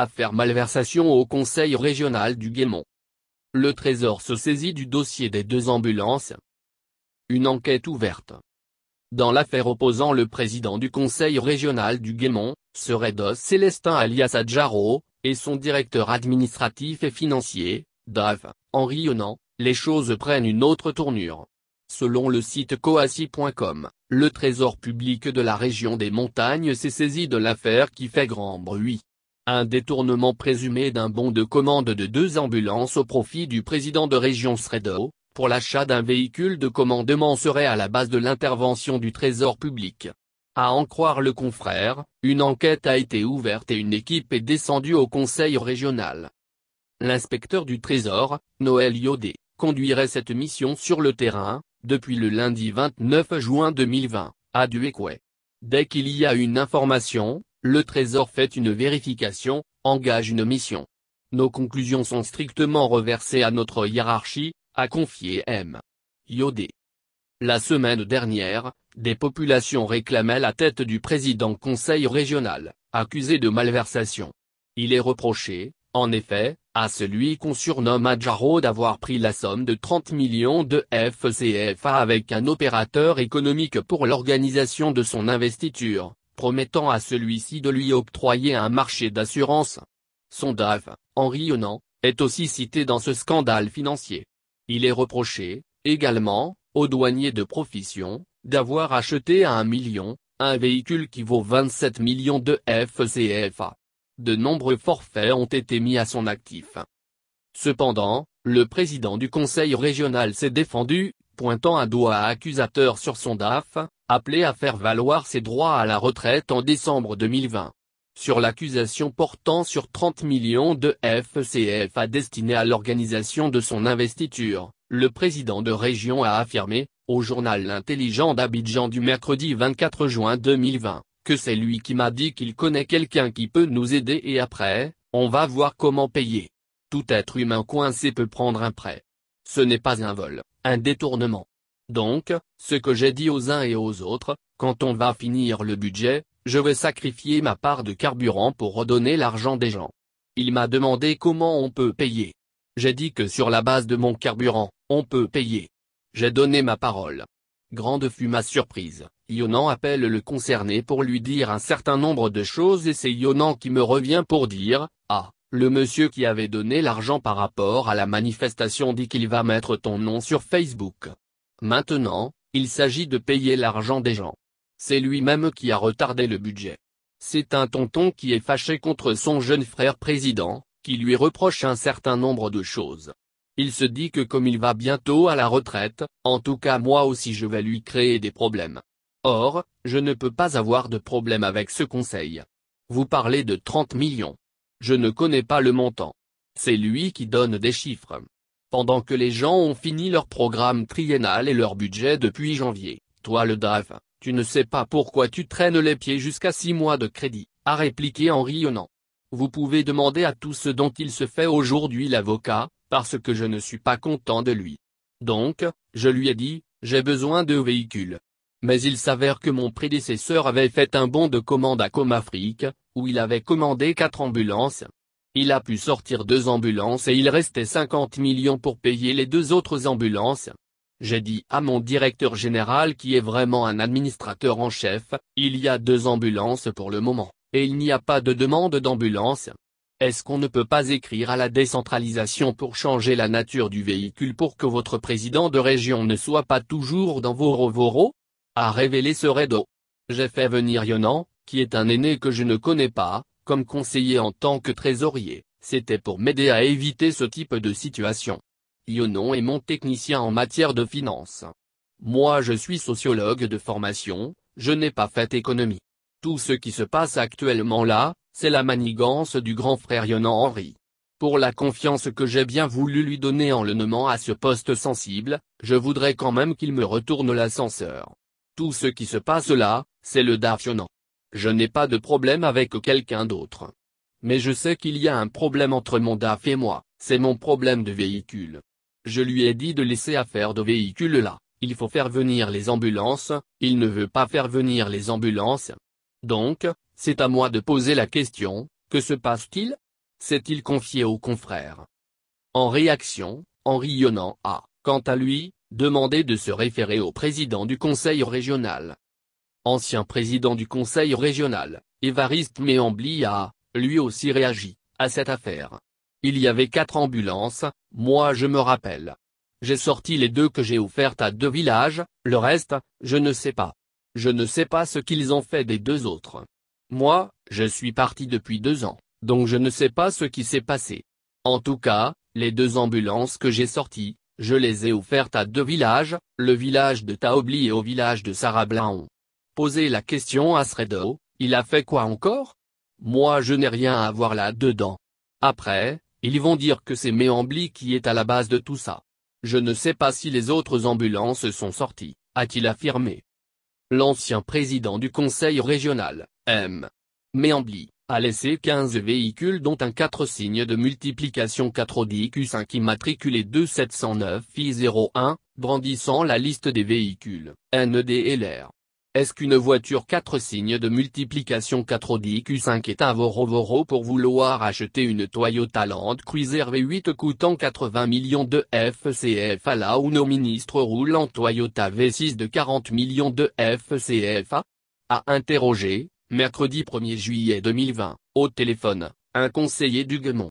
Affaire malversation au Conseil régional du Guémont. Le Trésor se saisit du dossier des deux ambulances. Une enquête ouverte. Dans l'affaire opposant le président du Conseil régional du Guémont, Seredos Célestin alias Adjaro, et son directeur administratif et financier, Dave, en rionnant, les choses prennent une autre tournure. Selon le site coassi.com, le trésor public de la région des montagnes s'est saisi de l'affaire qui fait grand bruit. Un détournement présumé d'un bon de commande de deux ambulances au profit du président de région Sredo, pour l'achat d'un véhicule de commandement serait à la base de l'intervention du Trésor public. À en croire le confrère, une enquête a été ouverte et une équipe est descendue au conseil régional. L'inspecteur du Trésor, Noël Yodé, conduirait cette mission sur le terrain, depuis le lundi 29 juin 2020, à Duékoué. Dès qu'il y a une information, le Trésor fait une vérification, engage une mission. Nos conclusions sont strictement reversées à notre hiérarchie, a confié M. Yodé. La semaine dernière, des populations réclamaient la tête du président conseil régional, accusé de malversation. Il est reproché, en effet, à celui qu'on surnomme Adjaro d'avoir pris la somme de 30 millions de FCFA avec un opérateur économique pour l'organisation de son investiture, promettant à celui-ci de lui octroyer un marché d'assurance. Son DAF, en rionnant, est aussi cité dans ce scandale financier. Il est reproché, également, au douanier de profession, d'avoir acheté à un million, un véhicule qui vaut 27 millions de FCFA. De nombreux forfaits ont été mis à son actif. Cependant, le président du conseil régional s'est défendu, pointant un doigt accusateur sur son DAF, appelé à faire valoir ses droits à la retraite en décembre 2020. Sur l'accusation portant sur 30 millions de FCFA destinés à l'organisation de son investiture, le président de région a affirmé, au journal L'Intelligent d'Abidjan du mercredi 24 juin 2020, que c'est lui qui m'a dit qu'il connaît quelqu'un qui peut nous aider et après, on va voir comment payer. Tout être humain coincé peut prendre un prêt. Ce n'est pas un vol, un détournement, donc, ce que j'ai dit aux uns et aux autres, quand on va finir le budget, je vais sacrifier ma part de carburant pour redonner l'argent des gens. Il m'a demandé comment on peut payer. J'ai dit que sur la base de mon carburant, on peut payer. J'ai donné ma parole. Grande fut ma surprise, Yonan appelle le concerné pour lui dire un certain nombre de choses et c'est Yonan qui me revient pour dire, ah, le monsieur qui avait donné l'argent par rapport à la manifestation dit qu'il va mettre ton nom sur Facebook. Maintenant, il s'agit de payer l'argent des gens. C'est lui-même qui a retardé le budget. C'est un tonton qui est fâché contre son jeune frère président, qui lui reproche un certain nombre de choses. Il se dit que comme il va bientôt à la retraite, en tout cas moi aussi je vais lui créer des problèmes. Or, je ne peux pas avoir de problème avec ce conseil. Vous parlez de 30 millions. Je ne connais pas le montant. C'est lui qui donne des chiffres. Pendant que les gens ont fini leur programme triennal et leur budget depuis janvier, toi le DAF, tu ne sais pas pourquoi tu traînes les pieds jusqu'à six mois de crédit, a répliqué en rionnant. Vous pouvez demander à tout ce dont il se fait aujourd'hui l'avocat, parce que je ne suis pas content de lui. Donc, je lui ai dit, j'ai besoin de véhicules. Mais il s'avère que mon prédécesseur avait fait un bon de commande à Comafrique, où il avait commandé quatre ambulances, il a pu sortir deux ambulances et il restait 50 millions pour payer les deux autres ambulances. J'ai dit à mon directeur général qui est vraiment un administrateur en chef, il y a deux ambulances pour le moment, et il n'y a pas de demande d'ambulance. Est-ce qu'on ne peut pas écrire à la décentralisation pour changer la nature du véhicule pour que votre président de région ne soit pas toujours dans vos rovoros A révélé ce J'ai fait venir Yonan, qui est un aîné que je ne connais pas, comme conseiller en tant que trésorier, c'était pour m'aider à éviter ce type de situation. Yonon est mon technicien en matière de finances. Moi je suis sociologue de formation, je n'ai pas fait économie. Tout ce qui se passe actuellement là, c'est la manigance du grand frère Yonan Henry. Pour la confiance que j'ai bien voulu lui donner en le nommant à ce poste sensible, je voudrais quand même qu'il me retourne l'ascenseur. Tout ce qui se passe là, c'est le Darf je n'ai pas de problème avec quelqu'un d'autre. Mais je sais qu'il y a un problème entre mon DAF et moi, c'est mon problème de véhicule. Je lui ai dit de laisser affaire de véhicule là, il faut faire venir les ambulances, il ne veut pas faire venir les ambulances. Donc, c'est à moi de poser la question, que se passe-t-il S'est-il confié au confrère En réaction, en rionnant a, quant à lui, demandé de se référer au président du conseil régional ancien président du conseil régional, Évariste Méambli a, lui aussi réagi, à cette affaire. Il y avait quatre ambulances, moi je me rappelle. J'ai sorti les deux que j'ai offertes à deux villages, le reste, je ne sais pas. Je ne sais pas ce qu'ils ont fait des deux autres. Moi, je suis parti depuis deux ans, donc je ne sais pas ce qui s'est passé. En tout cas, les deux ambulances que j'ai sorties, je les ai offertes à deux villages, le village de Taobli et au village de Sarablaon. Poser la question à Sredo, il a fait quoi encore Moi je n'ai rien à voir là-dedans. Après, ils vont dire que c'est Méambly qui est à la base de tout ça. Je ne sais pas si les autres ambulances sont sorties, a-t-il affirmé. L'ancien président du conseil régional, M. Méambly, a laissé 15 véhicules dont un 4 signes de multiplication 4 Audi Q5 immatriculé 2709 I01, brandissant la liste des véhicules, NDLR. Est-ce qu'une voiture 4 signes de multiplication 4 Audi Q5 est un voro pour vouloir acheter une Toyota Land Cruiser V8 coûtant 80 millions de FCFA là où nos ministres roulent en Toyota V6 de 40 millions de FCFA A interrogé, mercredi 1er juillet 2020, au téléphone, un conseiller du Guemont.